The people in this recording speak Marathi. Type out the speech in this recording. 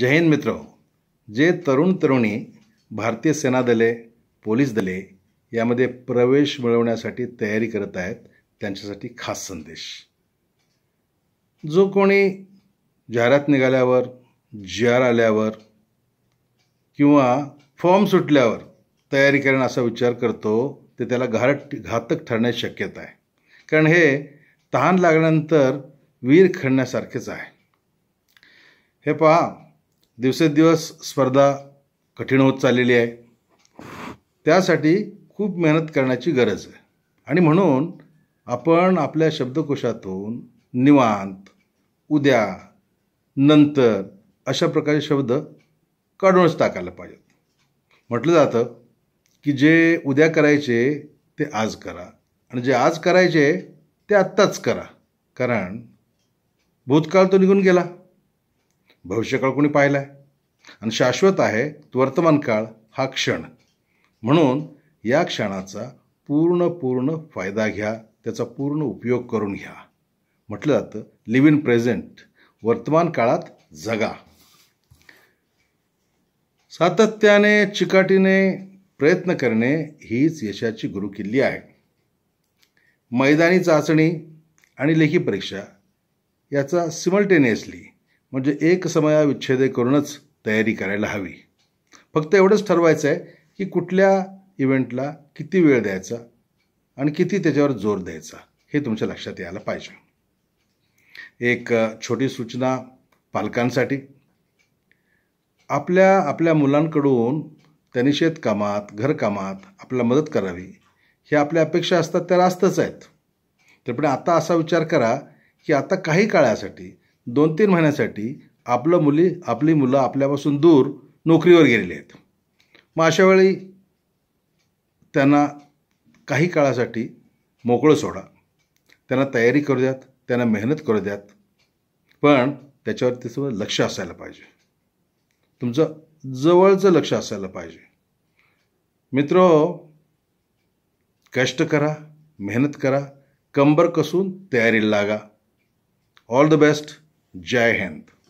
जैन मित्र जे तरुण तरुणी भारतीय सेना दले पोलीस दले यामध्ये प्रवेश मिळवण्यासाठी तयारी करत आहेत त्यांच्यासाठी खास संदेश जो कोणी जाहिरात निघाल्यावर जी आर आल्यावर किंवा फॉर्म सुटल्यावर तयारी करणं असा विचार करतो ते त्याला घाट घातक ठरण्याची शक्यता आहे कारण हे तहान लागल्यानंतर वीर खणण्यासारखेच आहे हे पहा दिवसेंदिवस स्पर्धा कठीण होत चाललेली आहे त्यासाठी खूप मेहनत करण्याची गरज आहे आणि म्हणून आपण आपल्या शब्दकोशातून निवांत उद्या नंतर अशा प्रकारचे शब्द काढूनच टाकायला पाहिजेत म्हटलं जातं की जे उद्या करायचे ते आज करा आणि जे आज करायचे ते आत्ताच करा कारण भूतकाळ तो निघून गेला भविष्यकाळ कोणी पाहिला आहे आणि शाश्वत आहे वर्तमान काळ हा क्षण म्हणून या क्षणाचा पूर्ण पूर्ण फायदा घ्या त्याचा पूर्ण उपयोग करून घ्या म्हटलं जातं लिव्ह इन प्रेझेंट वर्तमान काळात जगा सातत्याने चिकाटीने प्रयत्न करणे हीच यशाची गुरुकिल्ली आहे मैदानी चाचणी आणि लेखी परीक्षा याचा सिमल्टेनियसली म्हणजे एक विच्छेदे करूनच तयारी करायला हवी फक्त एवढंच ठरवायचं आहे की कुठल्या इव्हेंटला किती वेळ द्यायचा आणि किती त्याच्यावर जोर द्यायचा हे तुमच्या लक्षात यायला पाहिजे एक छोटी सूचना पालकांसाठी आपल्या आपल्या मुलांकडून त्यांनी शेतकामात घरकामात आपल्याला मदत करावी ह्या आपल्या अपेक्षा असतात त्या रास्तच आहेत तर पण आता असा विचार करा की आता काही काळासाठी दोन तीन महिन्यासाठी आपलं मुली आपली मुलं आपल्यापासून दूर नोकरीवर गेलेली आहेत मग अशावेळी त्यांना काही काळासाठी मोकळं सोडा त्यांना तयारी करू द्यात त्यांना मेहनत करू द्यात पण त्याच्यावर तिचं लक्ष असायला पाहिजे तुमचं जवळचं लक्ष असायला पाहिजे मित्र कष्ट करा मेहनत करा कंबर कसून तयारीला लागा ऑल द बेस्ट जय हिंद